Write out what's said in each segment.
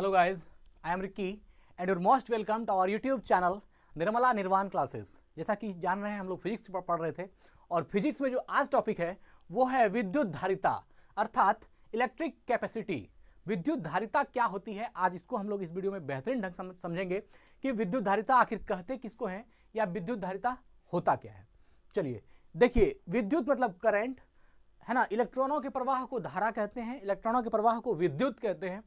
Hello guys, I am Ricky and you're most welcome to our YouTube channel Nirmala निर्वाण classes जैसा कि जान रहे हैं हम लोग फिजिक्स पढ़ रहे थे और फिजिक्स में जो आज टॉपिक है वो है विद्युत धारिता अर्थात इलेक्ट्रिक कैपेसिटी विद्युत धारिता क्या होती है आज इसको हम लोग इस वीडियो में बेहतरीन ढंग समझेंगे कि विद्युत धारिता आखिर कहते किसको है या विद्युत धारिता होता क्या है चलिए देखिए विद्युत मतलब करंट है ना इलेक्ट्रॉनों के प्रवाह को धारा कहते हैं इलेक्ट्रॉनों के प्रवाह को विद्युत कहते हैं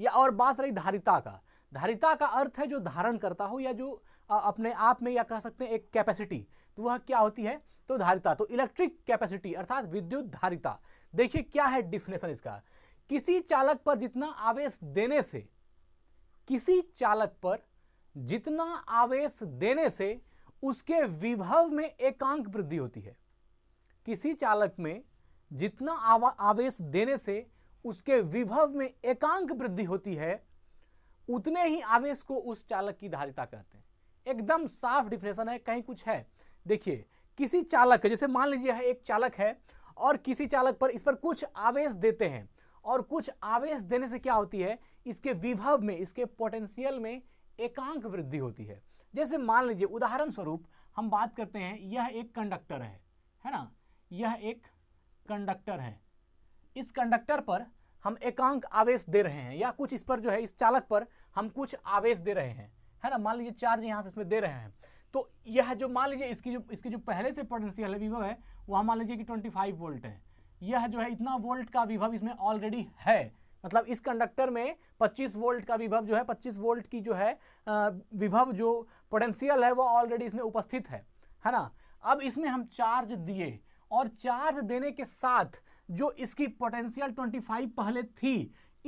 या और बात रही धारिता का धारिता का अर्थ है जो धारण करता हो या जो अपने आप में या कह सकते हैं एक कैपेसिटी तो वह क्या होती है तो धारिता तो इलेक्ट्रिक कैपेसिटी अर्थात विद्युत धारिता देखिए क्या है डिफिनेशन इसका किसी चालक पर जितना आवेश देने से किसी चालक पर जितना आवेश देने से उसके विभव में एकांक वृद्धि होती है किसी चालक में जितना आवेश देने से उसके विभव में एकांक वृद्धि होती है उतने ही आवेश को उस चालक की धारिता कहते हैं एकदम साफ डिफिनेशन है कहीं कुछ है देखिए किसी चालक जैसे मान लीजिए है एक चालक है और किसी चालक पर इस पर कुछ आवेश देते हैं और कुछ आवेश देने से क्या होती है इसके विभव में इसके पोटेंशियल में एकांक वृद्धि होती है जैसे मान लीजिए उदाहरण स्वरूप हम बात करते हैं यह एक कंडक्टर है है ना यह एक कंडक्टर है इस कंडक्टर पर हम एकांक आवेश दे रहे हैं या कुछ इस पर जो है इस चालक पर हम कुछ आवेश दे रहे हैं है ना मान लीजिए चार्ज यहाँ से इसमें दे रहे हैं तो यह जो मान लीजिए इसकी जो इसकी जो पहले से पोटेंशियल है विभव है वह मान लीजिए कि 25 वोल्ट है यह जो है इतना वोल्ट का विभव इसमें ऑलरेडी है मतलब इस कंडक्टर में 25 वोल्ट का विभव जो है 25 वोल्ट की जो है विभव जो पोटेंशियल है वो ऑलरेडी इसमें उपस्थित है है ना अब इसमें हम चार्ज दिए और चार्ज देने के साथ जो इसकी पोटेंशियल 25 पहले थी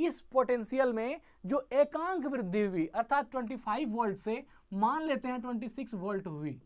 इस पोटेंशियल में जो एकांक वृद्धि हुई अर्थात 25 वोल्ट से मान लेते हैं 26 वोल्ट हुई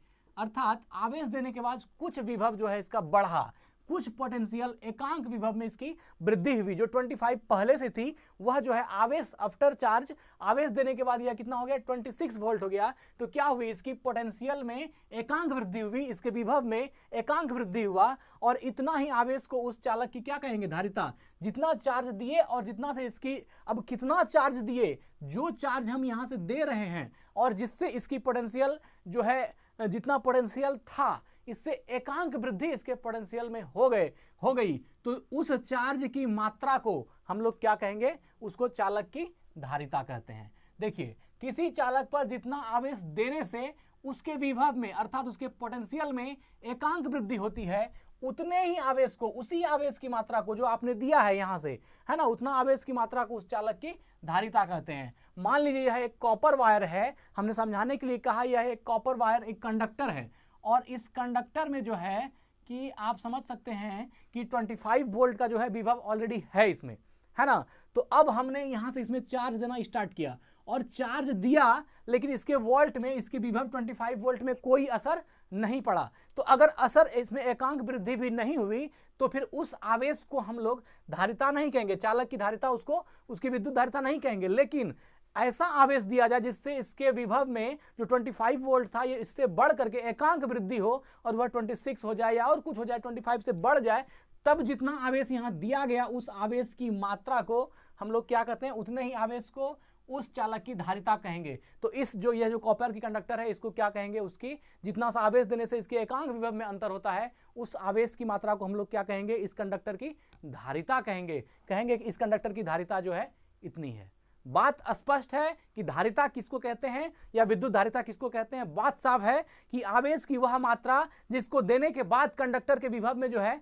अर्थात आवेश देने के बाद कुछ विभव जो है इसका बढ़ा कुछ पोटेंशियल एकांक विभव में इसकी वृद्धि हुई जो 25 पहले से थी वह जो है आवेश आफ्टर चार्ज आवेश देने के बाद यह कितना हो गया 26 वोल्ट हो गया तो क्या हुई इसकी पोटेंशियल में एकांक वृद्धि हुई इसके विभव में एकांक वृद्धि हुआ और इतना ही आवेश को उस चालक की क्या कहेंगे धारिता जितना चार्ज दिए और जितना से इसकी अब कितना चार्ज दिए जो चार्ज हम यहाँ से दे रहे हैं और जिससे इसकी पोटेंशियल जो है जितना पोटेंशियल था इससे एकांक वृद्धि इसके पोटेंशियल में हो गए हो गई तो उस चार्ज की मात्रा को हम लोग क्या कहेंगे उसको चालक की धारिता कहते हैं देखिए किसी चालक पर जितना आवेश देने से उसके विभव में अर्थात उसके पोटेंशियल में एकांक वृद्धि होती है उतने ही आवेश को उसी आवेश की मात्रा को जो आपने दिया है यहाँ से है ना उतना आवेश की मात्रा को उस चालक की धारिता कहते हैं मान लीजिए यह एक कॉपर वायर है हमने समझाने के लिए कहा यह एक कॉपर वायर एक कंडक्टर है और इस कंडक्टर में जो है कि आप समझ सकते हैं कि 25 वोल्ट का जो है विभव ऑलरेडी है इसमें है ना तो अब हमने यहाँ से इसमें चार्ज देना स्टार्ट किया और चार्ज दिया लेकिन इसके वोल्ट में इसके विभव 25 वोल्ट में कोई असर नहीं पड़ा तो अगर असर इसमें एकांक वृद्धि भी नहीं हुई तो फिर उस आवेश को हम लोग धारिता नहीं कहेंगे चालक की धारिता उसको उसकी विद्युत धारिता नहीं कहेंगे लेकिन ऐसा आवेश दिया जाए जिससे इसके विभव में जो 25 वोल्ट था ये इससे बढ़ करके एकांक वृद्धि हो और वह 26 हो जाए या और कुछ हो जाए 25 से बढ़ जाए तब जितना आवेश यहाँ दिया गया उस आवेश की मात्रा को हम लोग क्या कहते हैं उतने ही आवेश को उस चालक की धारिता कहेंगे तो इस जो यह जो कॉपर की कंडक्टर है इसको क्या कहेंगे उसकी जितना सा आवेश देने से इसके एकांक विभव में अंतर होता है उस आवेश की मात्रा को हम लोग क्या कहेंगे इस कंडक्टर की धारिता कहेंगे कहेंगे कि इस कंडक्टर की धारिता जो है इतनी है बात स्पष्ट है कि धारिता किसको कहते हैं या विद्युत धारिता किसको कहते हैं बात साफ है कि आवेश की वह मात्रा जिसको देने के बाद कंडक्टर के विभव में जो है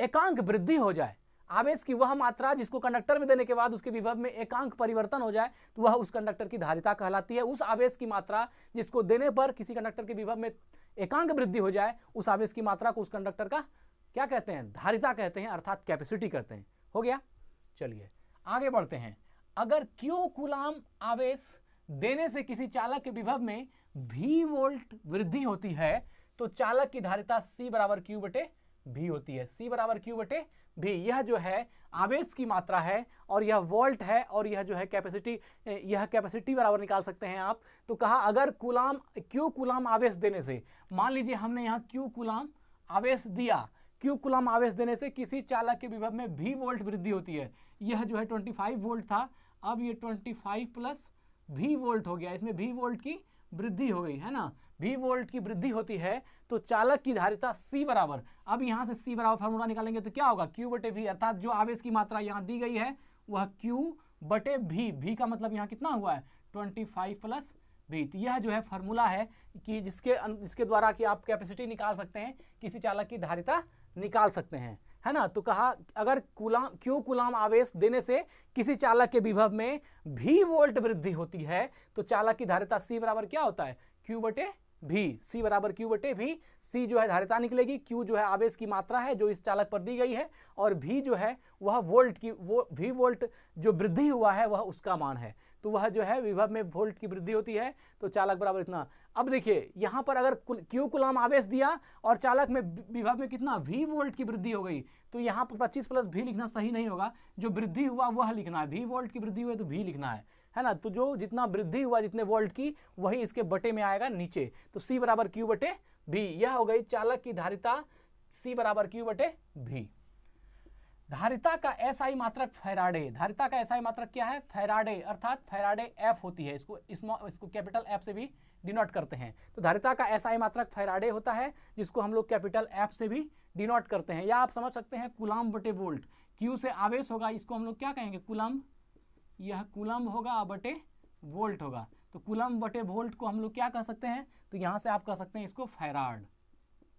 एकांक वृद्धि हो जाए आवेश की वह मात्रा जिसको कंडक्टर में देने के बाद उसके विभव में एकांक परिवर्तन हो जाए तो वह उस कंडक्टर की धारिता कहलाती है उस आवेश की मात्रा जिसको देने पर किसी कंडक्टर के विभव में एकांक वृद्धि हो जाए उस आवेश की मात्रा को उस कंडक्टर का क्या कहते हैं धारिता कहते हैं अर्थात कैपेसिटी कहते हैं हो गया चलिए आगे बढ़ते हैं अगर क्यू कुलाम आवेश देने से किसी चालक के विभव में भी वोल्ट वृद्धि होती है तो चालक की धारिता सी बराबर क्यू बटे भी होती है सी बराबर क्यू बटे भी यह जो है आवेश की मात्रा है और यह वोल्ट है और यह जो है कैपेसिटी यह कैपेसिटी बराबर निकाल सकते हैं आप तो कहा अगर कुलाम क्यू कुलाम आवेश देने से मान लीजिए हमने यहाँ क्यू कुलाम आवेश दिया क्यू कुलाम आवेश देने से किसी चालक के विभव में भी वोल्ट वृद्धि होती है यह जो है फाइव वोल्ट था अब ये twenty five plus V volt हो गया इसमें वी वोल्ट की वृद्धि हो गई है ना वी वोल्ट की वृद्धि होती है तो चालक की धारिता सी बराबर अब यहाँ से सी बराबर फार्मूला निकालेंगे तो क्या होगा क्यू बटे वी अर्थात जो आवेश की मात्रा यहाँ दी गई है वह क्यू बटे भी भी का मतलब यहाँ कितना हुआ है ट्वेंटी फाइव प्लस भी तो यह जो है फार्मूला है कि जिसके जिसके द्वारा कि आप कैपेसिटी निकाल सकते हैं किसी चालक की धारिता निकाल सकते हैं है ना तो कहा अगर कुलाम क्यों कुलाम आवेश देने से किसी चालक के विभव में भी वोल्ट वृद्धि होती है तो चालक की धारिता सी बराबर क्या होता है क्यू बटे भी सी बराबर क्यू बटे भी सी जो है धारिता निकलेगी क्यू जो है आवेश की मात्रा है जो इस चालक पर दी गई है और भी जो है वह वोल्ट की वो भी वोल्ट जो वृद्धि हुआ है वह उसका मान है तो वह जो है विभव में वोल्ट की वृद्धि होती है तो चालक बराबर इतना अब देखिए यहाँ पर अगर क्यू कुलाम आवेश दिया और चालक में विभव में कितना वी वोल्ट की वृद्धि हो गई तो यहाँ पर पच्चीस प्लस भी लिखना सही नहीं होगा जो वृद्धि हुआ वह लिखना है भी वोल्ट की वृद्धि हुई तो भी लिखना है है ना तो जो जितना वृद्धि हुआ जितने वोल्ट की वही इसके बटे में आएगा नीचे तो सी बराबर क्यू बटे भी यह हो गई चालक की धारिता सी बराबर क्यू बटे भी धारिता का एसआई मात्रक फेराडे धारिता का एसआई मात्रक क्या है फेराडे अर्थात फेराडे एफ होती है इसको इसमें इसको कैपिटल एफ से भी डिनोट करते हैं तो धारिता का एसआई मात्रक फेराडे होता है जिसको हम लोग कैपिटल एफ से भी डिनोट करते हैं या आप समझ सकते हैं कुलाम बटे वोल्ट क्यू से आवेश होगा इसको हम लोग क्या कहेंगे कुलम यह कुलम होगा बटे वोल्ट होगा तो कुलम बटे वोल्ट को हम लोग क्या कह सकते हैं तो यहाँ से आप कह सकते हैं इसको फैराड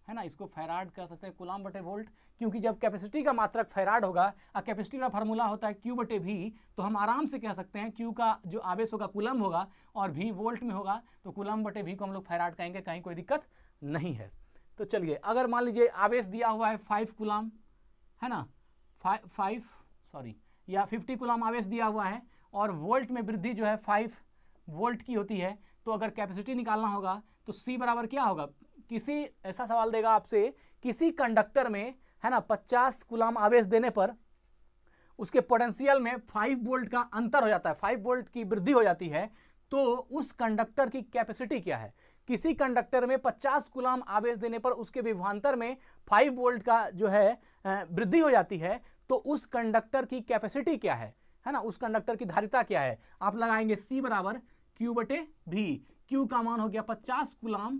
है ना इसको फैराड कह सकते हैं कुलम बटे वोल्ट क्योंकि जब कैपेसिटी का मात्रक फैराड होगा और कैपेसिटी का फार्मूला होता है क्यू बटे भी तो हम आराम से कह सकते हैं क्यू का जो आवेश होगा कुलम होगा और भी वोल्ट में होगा तो कुलम बटे भी को हम लोग फैराड कहेंगे कहीं कोई दिक्कत नहीं है तो चलिए अगर मान लीजिए आवेश दिया हुआ है फाइव कुलाम है ना फाइव सॉरी या फिफ्टी कुलाम आवेश दिया हुआ है और वोल्ट में वृद्धि जो है फाइव वोल्ट की होती है तो अगर कैपेसिटी निकालना होगा तो सी बराबर क्या होगा किसी ऐसा सवाल देगा आपसे किसी कंडक्टर में है ना पचास गुलाम आवेश देने पर उसके पोटेंशियल में फाइव वोल्ट का अंतर हो जाता है फाइव वोल्ट की वृद्धि हो जाती है तो उस कंडक्टर की कैपेसिटी क्या है किसी कंडक्टर में 50 गुलाम आवेश देने पर उसके विभांतर में 5 वोल्ट का जो है वृद्धि हो जाती है तो उस कंडक्टर की कैपेसिटी क्या है है ना उस कंडक्टर की धारिता क्या है आप लगाएंगे सी बराबर क्यू बटे भी क्यू का मान हो गया पचास गुलाम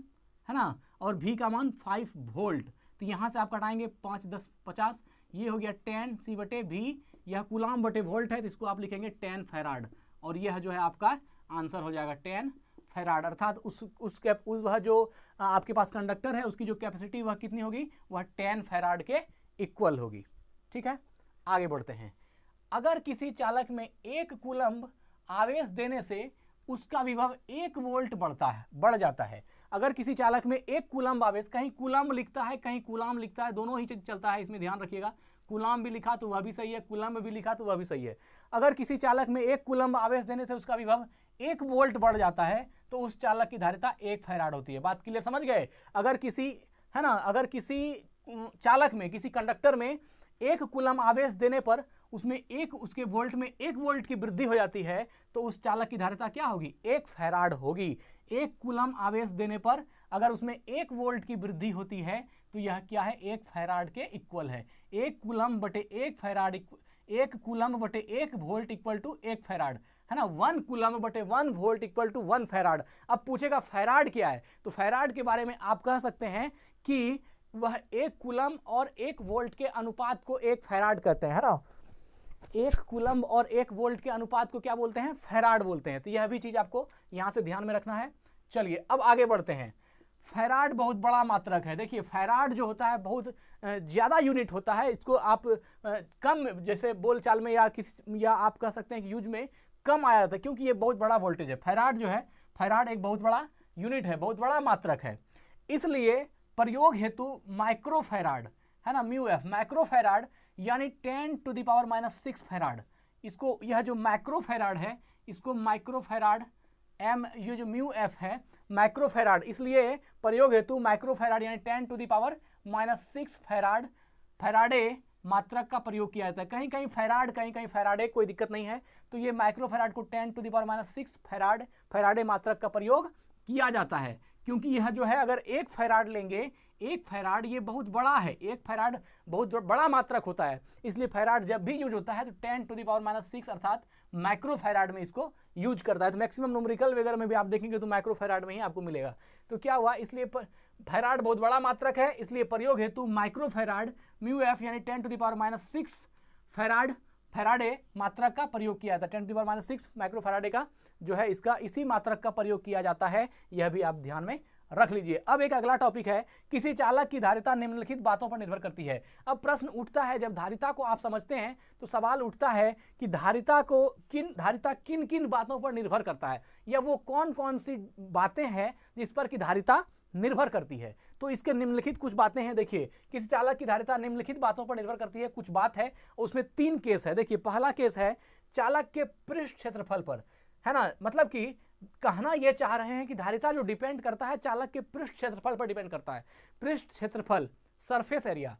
है ना और भी का मान फाइव वोल्ट तो यहाँ से आप कटाएंगे पाँच दस पचास ये हो गया टेन सी बटे भी यह कुलाम बटे वोल्ट है तो इसको आप लिखेंगे टेन फेराड और यह जो है आपका आंसर हो जाएगा टेन फेराड अर्थात उस उस कैप उस वह जो आपके पास कंडक्टर है उसकी जो कैपेसिटी वह कितनी होगी वह टेन फेराड के इक्वल होगी ठीक है आगे बढ़ते हैं अगर किसी चालक में एक कुलम्ब आवेश देने से उसका विभव एक वोल्ट बढ़ता है बढ़ जाता है अगर किसी चालक में एक कुलम्ब आवेश कहीं कुलम्ब लिखता है कहीं कुलाम लिखता है दोनों ही चीज चलता है इसमें ध्यान रखिएगा कुलाम भी लिखा तो वह भी सही है कुलम्ब भी लिखा तो वह भी सही है अगर किसी चालक में एक कुलम्ब आवेश देने से उसका विभव एक वोल्ट बढ़ जाता है तो उस चालक की धारिता एक फैराड होती है बात क्लियर समझ गए अगर किसी है ना अगर किसी चालक में किसी कंडक्टर में एक कुलम आवेश देने पर उसमें एक उसके वोल्ट में एक वोल्ट की वृद्धि हो जाती है तो उस चालक की धारिता क्या होगी एक फैराड होगी एक कुलम आवेश देने पर अगर उसमें एक वोल्ट की वृद्धि होती है तो यह क्या है एक फैराड के इक्वल है एक कुलम बटे एक फैराड एक कुलम बटे एक वोल्ट इक्वल टू एक फैराड है ना वन कुलम बटे one volt equal to one farad अब पूछेगा फैराड क्या है तो फैराड के बारे में आप कह सकते हैं कि वह एक कुलम और एक वोल्ट के अनुपात को एक फैराड कहते हैं है ना एक कुलम और एक वोल्ट के अनुपात को क्या बोलते हैं फेराड बोलते हैं तो यह भी चीज़ आपको यहाँ से ध्यान में रखना है चलिए अब आगे बढ़ते हैं फेराड बहुत बड़ा मात्रक है देखिए फेराड जो होता है बहुत ज़्यादा यूनिट होता है इसको आप कम जैसे बोलचाल में या किस या आप कह सकते हैं कि यूज में कम आया जाता है क्योंकि ये बहुत बड़ा वोल्टेज है फेराड जो है फेराड एक बहुत बड़ा यूनिट है बहुत बड़ा मात्रक है इसलिए प्रयोग हेतु माइक्रोफेराड है ना म्यू एफ माइक्रोफेराड यानी ten to the power minus six farad इसको यह जो माइक्रोफेराड है इसको माइक्रोफेराड एम ये जो म्यू एफ है माइक्रोफेराड इसलिए प्रयोग हेतु माइक्रोफेराड यानी ten to the power minus six farad Faraday मात्रक का प्रयोग किया जाता है कहीं कहीं फेराड कहीं कहीं फेराडे कोई दिक्कत नहीं है तो ये माइक्रोफेराड को ten to the power minus six farad Faraday मात्रक का प्रयोग किया जाता है क्योंकि यह जो है अगर एक फैराड लेंगे एक फैराड ये बहुत बड़ा है एक फैराड बहुत बड़ा मात्रक होता है इसलिए फैराड जब भी यूज होता है तो ten to the power minus six अर्थात माइक्रो फैराड में इसको यूज करता है तो मैक्सिमम नोमरिकल वगैरह में भी आप देखेंगे तो माइक्रो फैराड में ही आपको मिलेगा तो क्या हुआ इसलिए फैराड बहुत बड़ा मात्रक है इसलिए प्रयोग हेतु माइक्रो फैराड म्यू एफ यानी ten to the power minus six farad Faraday मात्रक का प्रयोग किया जाता है ten power minus six micro Faraday का जो है इसका इसी मात्रक का प्रयोग किया जाता है यह भी आप ध्यान में रख लीजिए अब एक अगला टॉपिक है किसी चालक की धारिता निम्नलिखित बातों पर निर्भर करती है अब प्रश्न उठता है जब धारिता को आप समझते हैं तो सवाल उठता है कि धारिता को किन धारिता किन किन बातों पर निर्भर करता है या वो कौन कौन सी बातें हैं जिस पर कि धारिता निर्भर करती है तो इसके निम्नलिखित कुछ बातें हैं देखिए किसी चालक की धारिता निम्नलिखित बातों पर निर्भर करती है कुछ बात है उसमें तीन केस है देखिए पहला केस है चालक के पृष्ठ क्षेत्रफल पर है ना मतलब कि कहना यह चाह रहे हैं कि धारिता जो डिपेंड करता है चालक के पृष्ठ क्षेत्रफल पर डिपेंड करता है पृष्ठ क्षेत्रफल सरफेस एरिया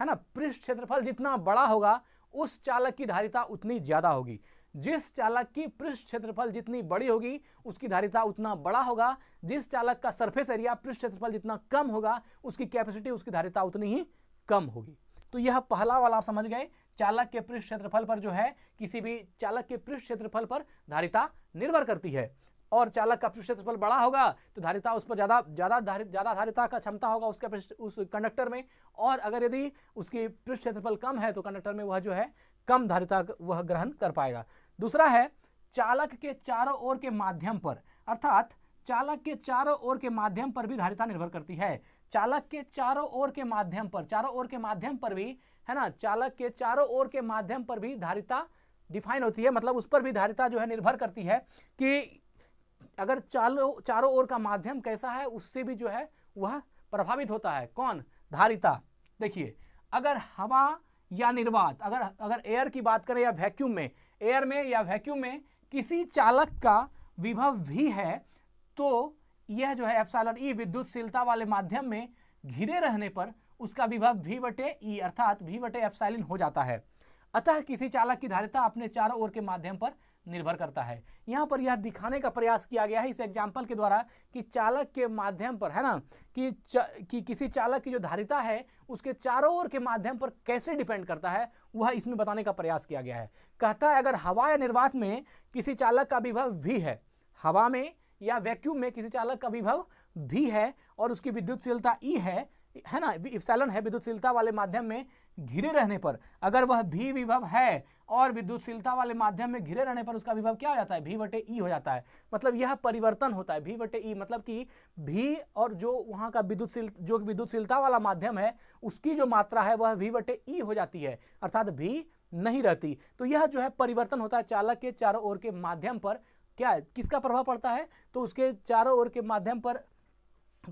है ना पृष्ठ क्षेत्रफल जितना बड़ा होगा उस चालक की धारिता उतनी ज़्यादा होगी जिस चालक की पृष्ठ क्षेत्रफल जितनी बड़ी होगी उसकी धारिता उतना बड़ा होगा जिस चालक का सरफेस एरिया पृष्ठ क्षेत्रफल जितना कम होगा उसकी कैपेसिटी उसकी धारिता उतनी ही कम होगी तो यह पहला वाला आप समझ गए चालक के पृष्ठ क्षेत्रफल पर जो है किसी भी चालक के पृष्ठ क्षेत्रफल पर धारिता निर्भर करती है और चालक का क्षेत्रफल बड़ा होगा तो धारिता उस पर ज़्यादा ज़्यादा धारित ज़्यादा धारिता का क्षमता होगा उसके उस कंडक्टर में और अगर यदि उसकी पृष्ठ क्षेत्रफल कम है तो कंडक्टर में वह जो है कम धारिता वह ग्रहण कर पाएगा दूसरा है चालक के चारों ओर के माध्यम पर अर्थात चालक के चारों ओर के माध्यम पर भी धारिता निर्भर करती है चालक के चारों ओर के माध्यम पर चारों ओर के माध्यम पर भी है ना चालक के चारों ओर के माध्यम पर भी धारिता डिफाइन होती है मतलब उस पर भी धारिता जो है निर्भर करती है कि अगर चारों चारों ओर का माध्यम कैसा है उससे भी जो है वह प्रभावित होता है कौन धारिता देखिए अगर हवा या निर्वात अगर अगर एयर की बात करें या वैक्यूम में एयर में या वैक्यूम में किसी चालक का विभव भी है तो यह जो है एप्सालन ई e, विद्युतशीलता वाले माध्यम में घिरे रहने पर उसका विभव भी वटे ई e, अर्थात भी वटे एप्साइलिन हो जाता है अतः किसी चालक की धारिता अपने चारों ओर के माध्यम पर निर्भर करता है यहाँ पर यह दिखाने का प्रयास किया गया है इस एग्जाम्पल के द्वारा कि चालक के माध्यम पर है ना कि, चा, कि किसी चालक की जो धारिता है उसके चारों ओर के माध्यम पर कैसे डिपेंड करता है वह इसमें बताने का प्रयास किया गया है कहता है अगर हवा या निर्वात में किसी चालक का विभव भी है हवा में या वैक्यूम में किसी चालक का विभव भी है और उसकी विद्युतशीलता ई e है है ना इफ्सैलन है विद्युतशीलता वाले माध्यम में घिरे रहने पर अगर वह भी विभव है और विद्युतशीलता वाले माध्यम में घिरे रहने पर उसका विभव क्या हो जाता है भी बटे ई e हो जाता है मतलब यह परिवर्तन होता है भी बटे ई e मतलब कि भी और जो वहाँ का विद्युतशील जो विद्युतशीलता वाला माध्यम है उसकी जो मात्रा है वह भी बटे ई e हो जाती है अर्थात भी नहीं रहती तो यह जो है परिवर्तन होता है चालक के चारों ओर के माध्यम पर क्या किसका प्रभाव पड़ता है तो उसके चारों ओर के माध्यम पर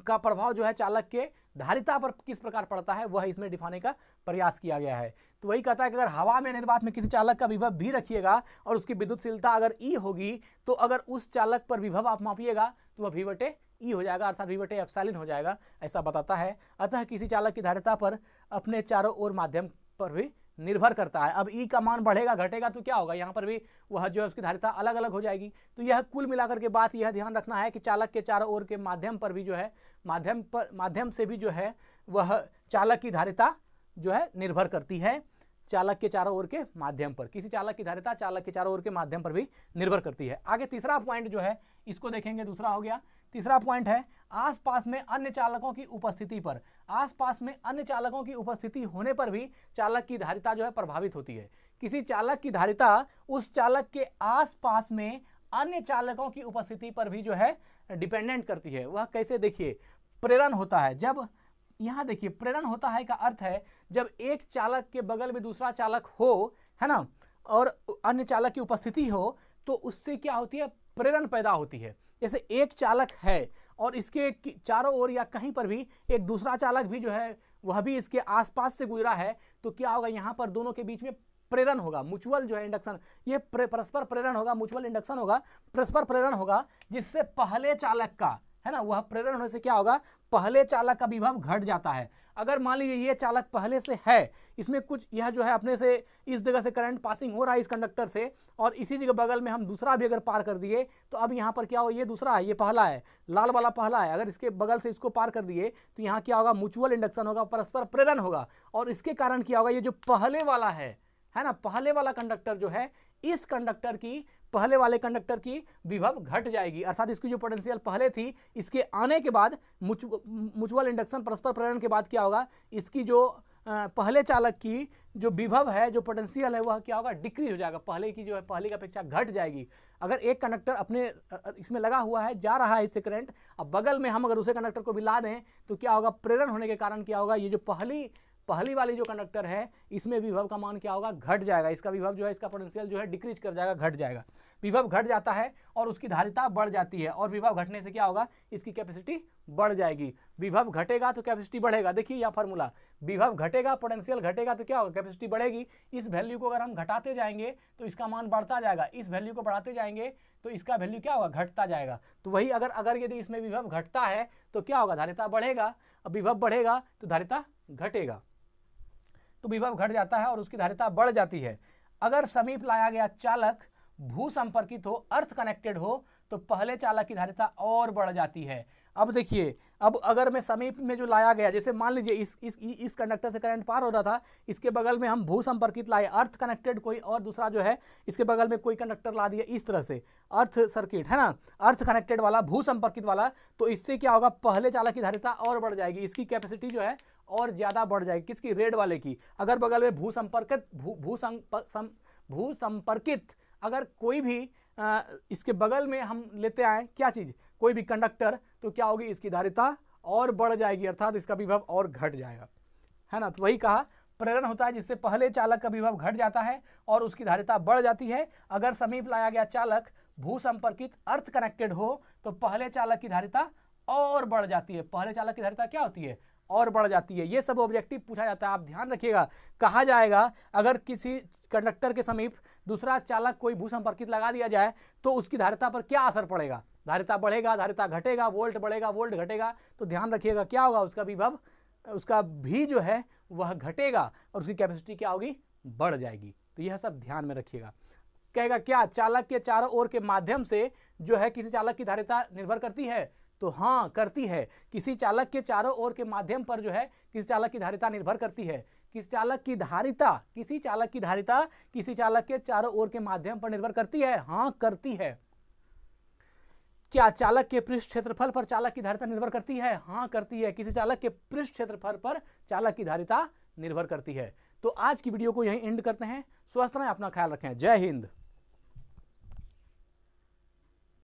का प्रभाव जो है चालक के धारिता पर किस प्रकार पड़ता है वह इसमें दिखाने का प्रयास किया गया है तो वही कहता है कि अगर हवा में निर्वात में किसी चालक का विभव भी रखिएगा और उसकी विद्युतशीलता अगर ई होगी तो अगर उस चालक पर विभव आप मापिएगा तो वह विवटे ई हो जाएगा अर्थात विवटे अपसालिन हो जाएगा ऐसा बताता है अतः किसी चालक की धारिता पर अपने चारों ओर माध्यम पर भी निर्भर करता है अब ई e का मान बढ़ेगा घटेगा तो क्या होगा यहाँ पर भी वह जो है उसकी धारिता अलग अलग हो जाएगी तो यह कुल मिलाकर के बात यह ध्यान रखना है कि चालक के चारों ओर के माध्यम पर भी जो है माध्यम पर माध्यम से भी जो है वह चालक की धारिता जो है निर्भर करती है चालक के चारों ओर के माध्यम पर किसी चालक की धारिता चालक के चारों ओर के माध्यम पर भी निर्भर करती है आगे तीसरा पॉइंट जो है इसको देखेंगे दूसरा हो गया तीसरा पॉइंट है आसपास में अन्य चालकों की उपस्थिति पर आसपास में अन्य चालकों की उपस्थिति होने पर भी चालक की धारिता जो है प्रभावित होती है किसी चालक की धारिता उस चालक के आसपास में अन्य चालकों की उपस्थिति पर भी जो है डिपेंडेंट करती है वह कैसे देखिए प्रेरण होता है जब यहाँ देखिए प्रेरण होता है का अर्थ है जब एक चालक के बगल में दूसरा चालक हो है ना और अन्य चालक की उपस्थिति हो तो उससे क्या होती है प्रेरण पैदा होती है जैसे एक चालक है और इसके चारों ओर या कहीं पर भी एक दूसरा चालक भी जो है वह भी इसके आसपास से गुजरा है तो क्या होगा यहाँ पर दोनों के बीच में प्रेरण होगा म्यूचुअल जो है इंडक्शन ये परस्पर प्रेरण होगा म्यूचुअल इंडक्शन होगा परस्पर प्रेरण होगा जिससे पहले चालक का है ना वह प्रेरण होने से क्या होगा पहले चालक का विभव घट जाता है अगर मान लीजिए ये चालक पहले से है इसमें कुछ यह जो है अपने से इस जगह से करंट पासिंग हो रहा है इस कंडक्टर से और इसी जगह बगल में हम दूसरा भी अगर पार कर दिए तो अब यहाँ पर क्या हो ये दूसरा है ये पहला है लाल वाला पहला है अगर इसके बगल से इसको पार कर दिए तो यहाँ क्या होगा म्यूचुअल इंडक्शन होगा परस्पर प्रेरण होगा और इसके कारण क्या होगा ये जो पहले वाला है है ना पहले वाला कंडक्टर जो है इस कंडक्टर की पहले वाले कंडक्टर की विभव घट जाएगी अर्थात इसकी जो पोटेंशियल पहले थी इसके आने के बाद म्यूचुअल इंडक्शन परस्पर प्रेरण के बाद क्या होगा इसकी जो पहले चालक की जो विभव है जो पोटेंशियल है वह क्या होगा डिक्रीज हो जाएगा पहले की जो है पहले की अपेक्षा घट जाएगी अगर एक कंडक्टर अपने इसमें लगा हुआ है जा रहा है इससे करंट अब बगल में हम अगर उसे कंडक्टर को भी ला दें तो क्या होगा प्रेरण होने के कारण क्या होगा ये जो पहली पहली वाली जो कंडक्टर है इसमें विभव का मान क्या होगा घट जाएगा इसका विभव जो है इसका पोटेंशियल जो है डिक्रीज कर जाएगा घट जाएगा विभव घट जाता है और उसकी धारिता बढ़ जाती है और विभव घटने से क्या होगा इसकी कैपेसिटी बढ़ जाएगी विभव घटेगा तो कैपेसिटी बढ़ेगा देखिए यह फॉर्मूला विभव घटेगा पोटेंशियल घटेगा तो क्या होगा कैपेसिटी बढ़ेगी इस वैल्यू को अगर हम घटाते जाएंगे तो इसका मान बढ़ता जाएगा इस वैल्यू को बढ़ाते जाएंगे तो इसका वैल्यू क्या होगा घटता जाएगा तो वही अगर अगर यदि इसमें विभव घटता है तो क्या होगा धारिता बढ़ेगा अब विभव बढ़ेगा तो धारिता घटेगा तो विभव घट जाता है और उसकी धारिता बढ़ जाती है अगर समीप लाया गया चालक भू संपर्कित हो अर्थ कनेक्टेड हो तो पहले चालक की धारिता और बढ़ जाती है अब देखिए अब अगर मैं समीप में जो लाया गया जैसे मान लीजिए इस इस इस कंडक्टर से करंट पार हो रहा था इसके बगल में हम भू संपर्कित लाए अर्थ कनेक्टेड कोई और दूसरा जो है इसके बगल में कोई कंडक्टर ला दिया इस तरह से अर्थ सर्किट है ना अर्थ कनेक्टेड वाला भू संपर्कित वाला तो इससे क्या होगा पहले चालक की धारिता और बढ़ जाएगी इसकी कैपेसिटी जो है और ज़्यादा बढ़ जाएगी किसकी रेड वाले की अगर बगल में भू संपर्कित भू भू संपर्कित अगर कोई भी आ, इसके बगल में हम लेते आए क्या चीज़ कोई भी कंडक्टर तो क्या होगी इसकी धारिता और बढ़ जाएगी अर्थात इसका विभव और घट जाएगा है ना तो वही कहा प्रेरण होता है जिससे पहले चालक का विभव घट जाता है और उसकी धारिता बढ़ जाती है अगर समीप लाया गया चालक भू संपर्कित अर्थ कनेक्टेड हो तो पहले चालक की धारिता और बढ़ जाती है पहले चालक की धारिता क्या होती है और बढ़ जाती है ये सब ऑब्जेक्टिव पूछा जाता है आप ध्यान रखिएगा कहा जाएगा अगर किसी कंडक्टर के समीप दूसरा चालक कोई भू संपर्कित लगा दिया जाए तो उसकी धारिता पर क्या असर पड़ेगा धारिता बढ़ेगा धारिता घटेगा वोल्ट बढ़ेगा वोल्ट घटेगा तो ध्यान रखिएगा क्या होगा उसका विभव उसका भी जो है वह घटेगा और उसकी कैपेसिटी क्या होगी बढ़ जाएगी तो यह सब ध्यान में रखिएगा कहेगा क्या चालक के चारों ओर के माध्यम से जो है किसी चालक की धारिता निर्भर करती है तो हाँ करती है किसी चालक के चारों ओर के माध्यम पर जो है किसी चालक की धारिता निर्भर करती है किस चालक की धारिता किसी चालक की धारिता किसी चालक के चारों ओर के माध्यम पर निर्भर करती है हाँ करती है क्या चालक के पृष्ठ क्षेत्रफल पर चालक की धारिता निर्भर करती है हाँ करती है किसी चालक के पृष्ठ क्षेत्रफल पर चालक की धारिता निर्भर करती है तो आज की वीडियो को यहीं एंड करते हैं स्वस्थ रहें अपना ख्याल रखें जय हिंद